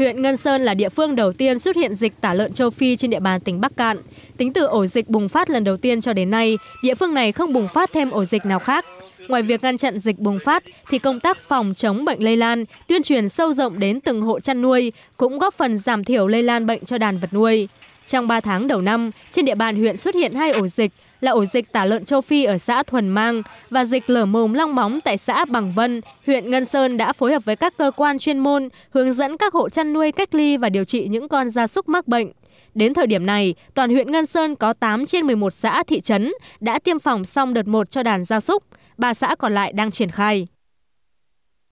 Huyện Ngân Sơn là địa phương đầu tiên xuất hiện dịch tả lợn châu Phi trên địa bàn tỉnh Bắc Cạn. Tính từ ổ dịch bùng phát lần đầu tiên cho đến nay, địa phương này không bùng phát thêm ổ dịch nào khác ngoài việc ngăn chặn dịch bùng phát thì công tác phòng chống bệnh lây lan tuyên truyền sâu rộng đến từng hộ chăn nuôi cũng góp phần giảm thiểu lây lan bệnh cho đàn vật nuôi trong 3 tháng đầu năm, trên địa bàn huyện xuất hiện hai ổ dịch là ổ dịch tả lợn châu Phi ở xã Thuần Mang và dịch lở mồm long móng tại xã Bằng Vân. Huyện Ngân Sơn đã phối hợp với các cơ quan chuyên môn hướng dẫn các hộ chăn nuôi cách ly và điều trị những con gia súc mắc bệnh. Đến thời điểm này, toàn huyện Ngân Sơn có 8 trên 11 xã thị trấn đã tiêm phòng xong đợt 1 cho đàn gia súc, ba xã còn lại đang triển khai.